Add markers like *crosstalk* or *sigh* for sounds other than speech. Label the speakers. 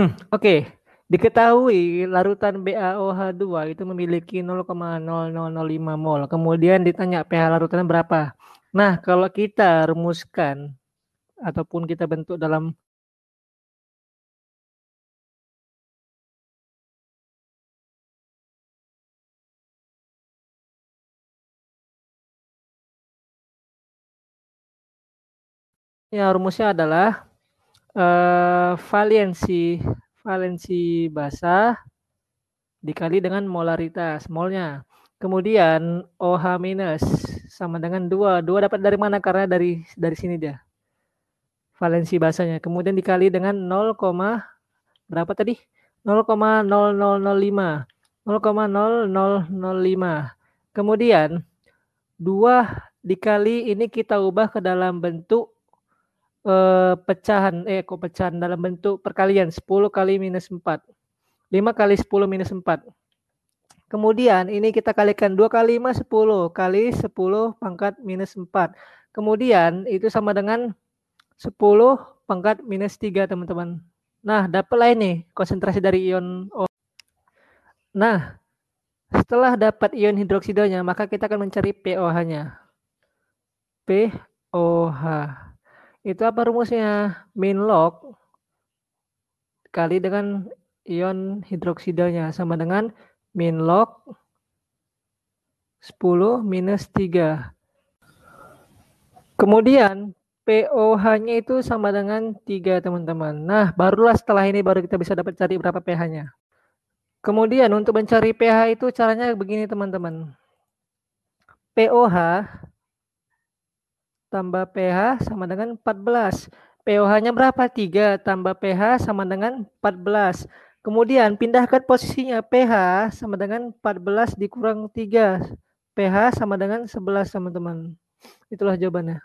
Speaker 1: *clears throat* Oke, diketahui larutan BaOH2 itu memiliki 0,0005 mol. Kemudian ditanya pH larutannya berapa. Nah, kalau kita rumuskan ataupun kita bentuk dalam Ya, rumusnya adalah Eh, valensi valensi basah dikali dengan molaritas molnya. Kemudian OH minus sama dengan dua. Dua dapat dari mana? Karena dari dari sini dia. Valensi basahnya. Kemudian dikali dengan 0, berapa tadi? 0,0005. 0,0005. Kemudian dua dikali ini kita ubah ke dalam bentuk eh, pecahan eh kok pecahan dalam bentuk perkalian 10 kali minus 4. 5 kali 10 minus 4. Kemudian ini kita kalikan 2 kali 5 10 kali 10 pangkat minus 4. Kemudian itu sama dengan 10 pangkat minus 3 teman-teman. Nah dapatlah ini konsentrasi dari ion O. Nah setelah dapat ion hidroksidanya maka kita akan mencari POH-nya. POH. nya itu apa rumusnya? Min log kali dengan ion hidroksidanya sama dengan min log 10 minus 3. Kemudian POH-nya itu sama dengan 3 teman-teman. Nah, barulah setelah ini baru kita bisa dapat cari berapa pH-nya. Kemudian untuk mencari pH itu caranya begini teman-teman. POH tambah pH sama dengan 14. pOH-nya berapa? 3 tambah pH sama dengan 14. Kemudian pindahkan posisinya pH sama dengan 14 dikurang 3. pH sama dengan 11 teman-teman. Itulah jawabannya.